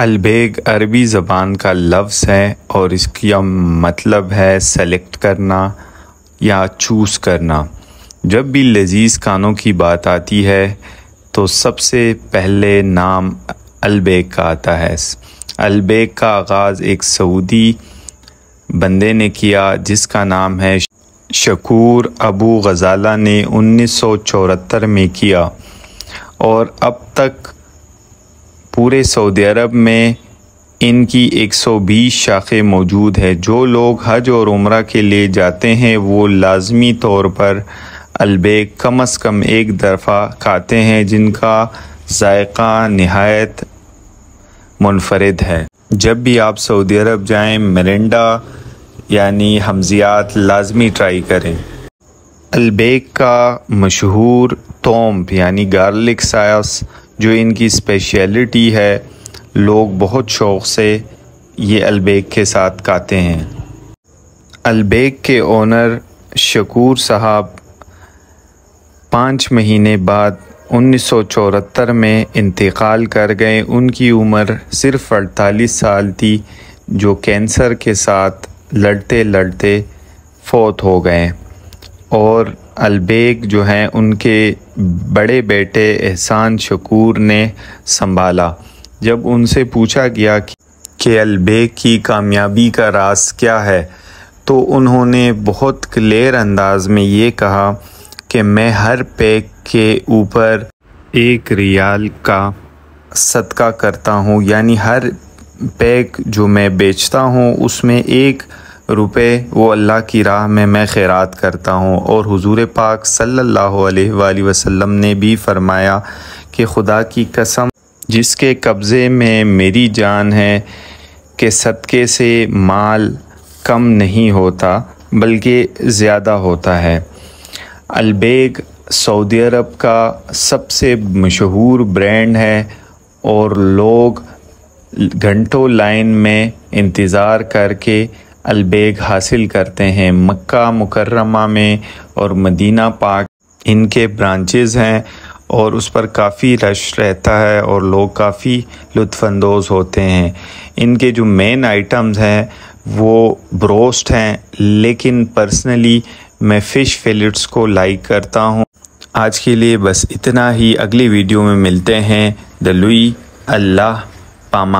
Al Baik अरबी ज़बान का लफ्ज़ है और इसका मतलब है सेलेक्ट करना या चूज़ करना जब भी लजीज़ खानों की बात आती है तो सबसे पहले नाम अलबेग का आता है अलबेग का आगाज़ एक सऊदी बंदे ने किया जिसका नाम है शकूर अबू गज़ाला ने उन्नीस सौ चौहत्तर में किया और अब तक पूरे सऊदी अरब में इनकी 120 शाखें मौजूद है जो लोग हज और उम्र के लिए जाते हैं वो लाजमी तौर पर अलबेग कम अज़ कम एक दफ़ा खाते हैं जिनका जायका नहायत मुनफरद है जब भी आप सऊदी अरब जाएं मरिंडा यानी हमजियात लाजमी ट्राई करें अलबेग का मशहूर तोम्प यानी गार्लिक सास जो इनकी स्पेशलिटी है लोग बहुत शौक़ से ये अलबेग के साथ खाते हैं अलबेग के ओनर शकूर साहब पाँच महीने बाद उन्नीस में इंतकाल कर गए उनकी उम्र सिर्फ अड़तालीस साल थी जो कैंसर के साथ लड़ते लड़ते फौत हो गए और अलबेग जो हैं उनके बड़े बेटे एहसान शकूर ने संभाला जब उनसे पूछा गया कि अलबेग की कामयाबी का रास क्या है तो उन्होंने बहुत क्लियर अंदाज में ये कहा कि मैं हर पैक के ऊपर एक रियाल का सदका करता हूँ यानी हर पैक जो मैं बेचता हूँ उसमें एक रुपए वो अल्लाह की राह में मैं खैरात करता हूँ और हुजूर पाक सल्लल्लाहु अलैहि वसल्लम ने भी फरमाया कि खुदा की कसम जिसके कब्ज़े में मेरी जान है कि सदक़े से माल कम नहीं होता बल्कि ज़्यादा होता है अलबेग सऊदी अरब का सबसे मशहूर ब्रांड है और लोग घंटों लाइन में इंतज़ार करके अलबेग हासिल करते हैं मक्का मुकर्रमा में और मदीना पाक इनके ब्रांचेज़ हैं और उस पर काफ़ी रश रहता है और लोग काफ़ी लुफानंदोज़ होते हैं इनके जो मेन आइटम्स हैं वो ब्रोस्ट हैं लेकिन पर्सनली मैं फ़िश फिलेट्स को लाइक करता हूँ आज के लिए बस इतना ही अगली वीडियो में मिलते हैं द लुई अल्लाह पामा